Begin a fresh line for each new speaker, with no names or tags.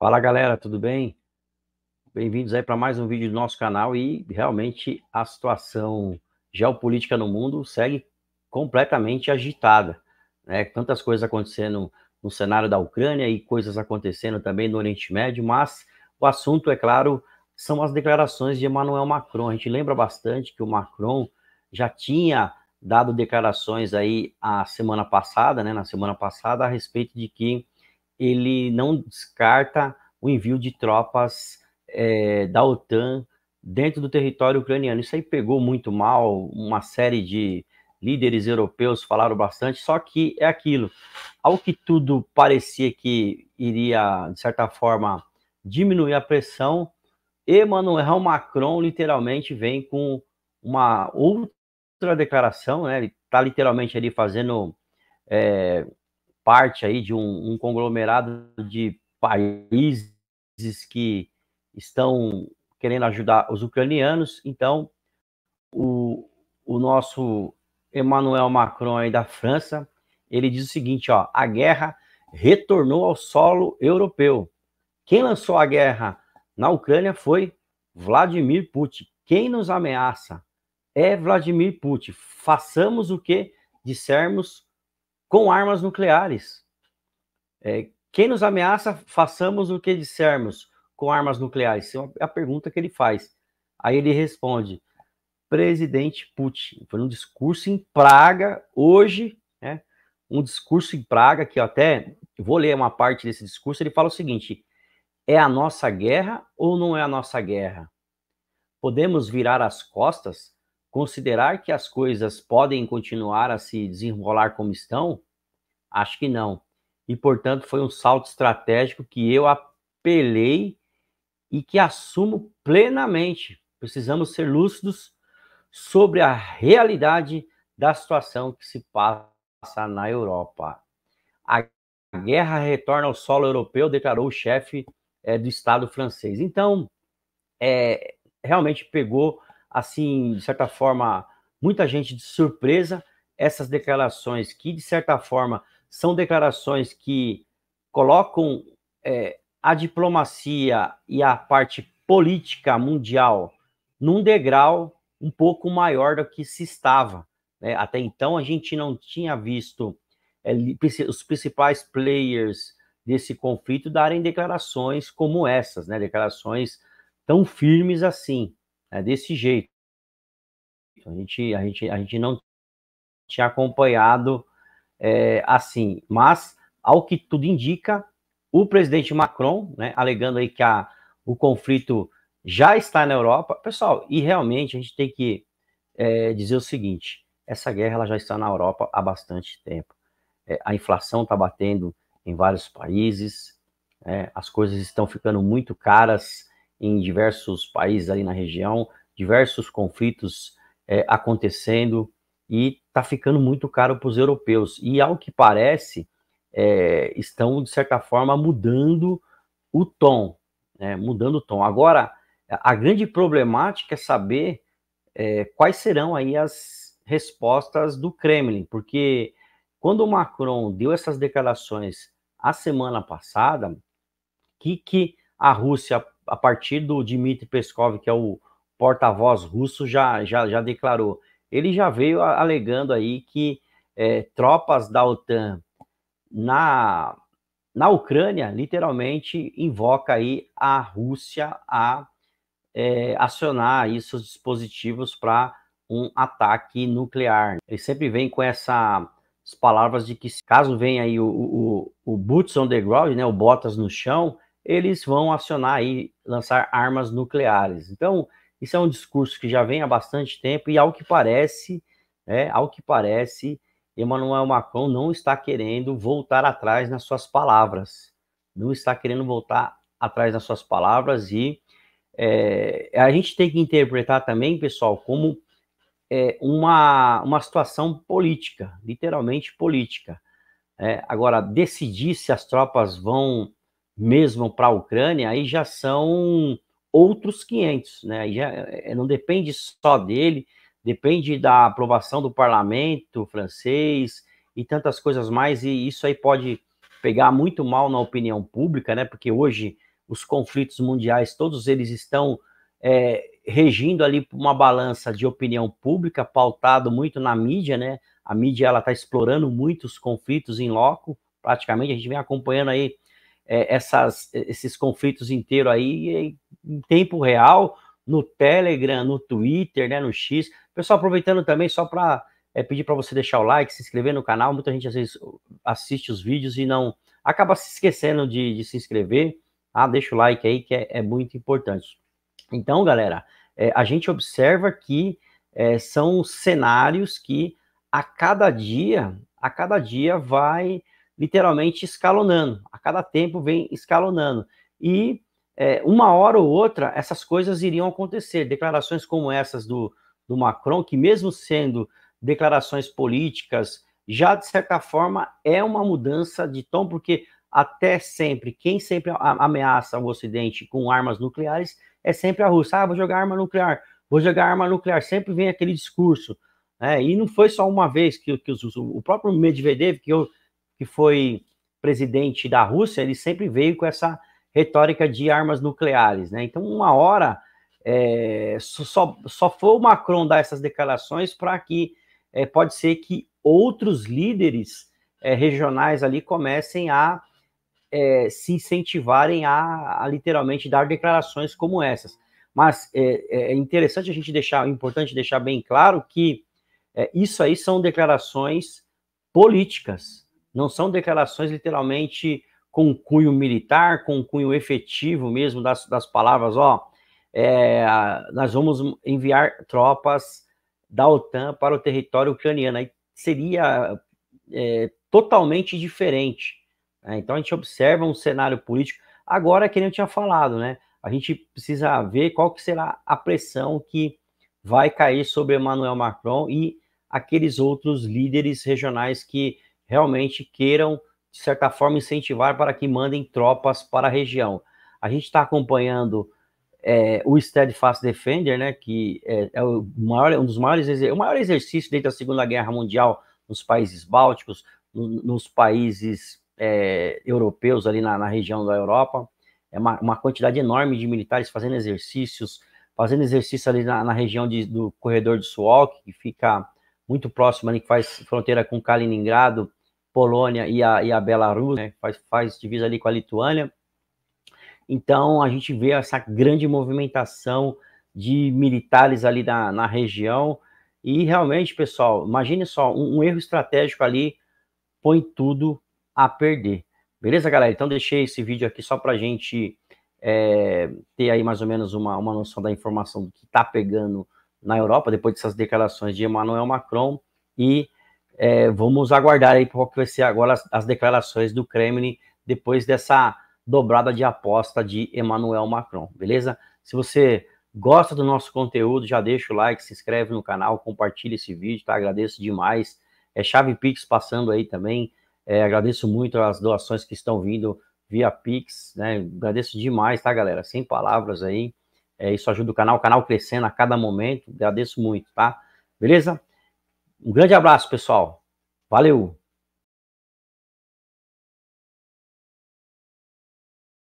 Fala galera, tudo bem? Bem-vindos aí para mais um vídeo do nosso canal e realmente a situação geopolítica no mundo segue completamente agitada, né? Tantas coisas acontecendo no cenário da Ucrânia e coisas acontecendo também no Oriente Médio, mas o assunto, é claro, são as declarações de Emmanuel Macron. A gente lembra bastante que o Macron já tinha dado declarações aí a semana passada, né, na semana passada a respeito de que ele não descarta o envio de tropas é, da OTAN dentro do território ucraniano. Isso aí pegou muito mal, uma série de líderes europeus falaram bastante, só que é aquilo. Ao que tudo parecia que iria, de certa forma, diminuir a pressão, Emmanuel Macron literalmente vem com uma outra declaração, né? Ele está literalmente ali fazendo é, parte aí de um, um conglomerado de países que estão querendo ajudar os ucranianos. Então, o, o nosso Emmanuel Macron aí da França, ele diz o seguinte, ó, a guerra retornou ao solo europeu. Quem lançou a guerra na Ucrânia foi Vladimir Putin. Quem nos ameaça é Vladimir Putin. Façamos o que dissermos com armas nucleares. É, quem nos ameaça, façamos o que dissermos com armas nucleares. É, é a pergunta que ele faz. Aí ele responde: presidente Putin. Foi um discurso em Praga hoje, né? Um discurso em Praga que eu até vou ler uma parte desse discurso. Ele fala o seguinte: é a nossa guerra ou não é a nossa guerra? Podemos virar as costas considerar que as coisas podem continuar a se desenrolar como estão? Acho que não. E, portanto, foi um salto estratégico que eu apelei e que assumo plenamente. Precisamos ser lúcidos sobre a realidade da situação que se passa na Europa. A guerra retorna ao solo europeu, declarou o chefe é, do Estado francês. Então, é, realmente pegou assim, de certa forma, muita gente de surpresa, essas declarações que, de certa forma, são declarações que colocam é, a diplomacia e a parte política mundial num degrau um pouco maior do que se estava. Né? Até então, a gente não tinha visto é, os principais players desse conflito darem declarações como essas, né? declarações tão firmes assim é desse jeito. A gente, a gente, a gente não tinha acompanhado é, assim, mas ao que tudo indica, o presidente Macron, né, alegando aí que a, o conflito já está na Europa, pessoal, e realmente a gente tem que é, dizer o seguinte: essa guerra ela já está na Europa há bastante tempo. É, a inflação está batendo em vários países, é, as coisas estão ficando muito caras em diversos países ali na região, diversos conflitos é, acontecendo e está ficando muito caro para os europeus. E ao que parece, é, estão de certa forma mudando o tom, né, mudando o tom. Agora, a grande problemática é saber é, quais serão aí as respostas do Kremlin, porque quando o Macron deu essas declarações a semana passada, que que a Rússia a partir do Dmitry Peskov, que é o porta-voz russo, já, já, já declarou. Ele já veio alegando aí que é, tropas da OTAN na, na Ucrânia, literalmente, invoca aí a Rússia a é, acionar aí seus dispositivos para um ataque nuclear. Ele sempre vem com essa as palavras de que caso venha aí o, o, o boots on the ground, né, o botas no chão, eles vão acionar e lançar armas nucleares. Então, isso é um discurso que já vem há bastante tempo e, ao que parece, né, ao que parece, Emmanuel Macron não está querendo voltar atrás nas suas palavras. Não está querendo voltar atrás nas suas palavras e é, a gente tem que interpretar também, pessoal, como é, uma, uma situação política, literalmente política. É, agora, decidir se as tropas vão mesmo para a Ucrânia, aí já são outros 500, né? Aí já, é, não depende só dele, depende da aprovação do parlamento francês e tantas coisas mais, e isso aí pode pegar muito mal na opinião pública, né? Porque hoje os conflitos mundiais, todos eles estão é, regindo ali uma balança de opinião pública, pautado muito na mídia, né? A mídia ela está explorando muito os conflitos em loco, praticamente a gente vem acompanhando aí é, essas, é, esses conflitos inteiros aí em tempo real, no Telegram, no Twitter, né, no X. Pessoal, aproveitando também só para é, pedir para você deixar o like, se inscrever no canal. Muita gente às vezes assiste os vídeos e não acaba se esquecendo de, de se inscrever. Ah, deixa o like aí que é, é muito importante. Então, galera, é, a gente observa que é, são cenários que a cada dia, a cada dia vai literalmente escalonando. A cada tempo vem escalonando. E é, uma hora ou outra essas coisas iriam acontecer. Declarações como essas do, do Macron, que mesmo sendo declarações políticas, já de certa forma é uma mudança de tom, porque até sempre, quem sempre ameaça o Ocidente com armas nucleares é sempre a Rússia. Ah, vou jogar arma nuclear, vou jogar arma nuclear. Sempre vem aquele discurso. É, e não foi só uma vez que, que os, o próprio Medvedev, que eu que foi presidente da Rússia, ele sempre veio com essa retórica de armas nucleares, né? Então, uma hora é, só, só foi o Macron dar essas declarações para que é, pode ser que outros líderes é, regionais ali comecem a é, se incentivarem a, a, literalmente dar declarações como essas. Mas é, é, é interessante a gente deixar, importante deixar bem claro que isso aí são declarações políticas, não são declarações literalmente com cunho militar, com cunho efetivo mesmo das, das palavras, ó, é, nós vamos enviar tropas da OTAN para o território ucraniano. Aí seria é, totalmente diferente. Né? Então a gente observa um cenário político. Agora, que nem eu tinha falado, né? A gente precisa ver qual que será a pressão que vai cair sobre Emmanuel Macron e aqueles outros líderes regionais que realmente queiram, de certa forma, incentivar para que mandem tropas para a região. A gente está acompanhando é, o Steadfast Defender, né, que é, é o maior, um dos maiores o maior exercício desde a Segunda Guerra Mundial nos países bálticos, no, nos países é, europeus ali na, na, região da Europa. É uma, uma, quantidade enorme de militares fazendo exercícios, fazendo exercício ali na, na região de, do corredor de Suwalk, que fica muito próximo ali, que faz fronteira com Kaliningrado, Polônia e a, e a Belarus, né, faz, faz divisa ali com a Lituânia. Então a gente vê essa grande movimentação de militares ali na, na região. E realmente, pessoal, imagine só, um, um, erro estratégico ali põe tudo a perder. Beleza, galera? Então deixei esse vídeo aqui só para a gente é, ter aí mais ou menos uma, uma noção da informação do que está pegando na Europa, depois dessas declarações de Emmanuel Macron e é, vamos aguardar aí qual que vai ser agora as, as declarações do Kremlin depois dessa dobrada de aposta de Emmanuel Macron, beleza? Se você gosta do nosso conteúdo, já deixa o like, se inscreve no canal, compartilha esse vídeo, tá? Agradeço demais. É Chave Pix passando aí também. É, agradeço muito as doações que estão vindo via Pix, né? Agradeço demais, tá, galera? Sem palavras aí. É, isso ajuda o canal, o canal crescendo a cada momento. Agradeço muito, tá? Beleza? Um grande abraço, pessoal. Valeu!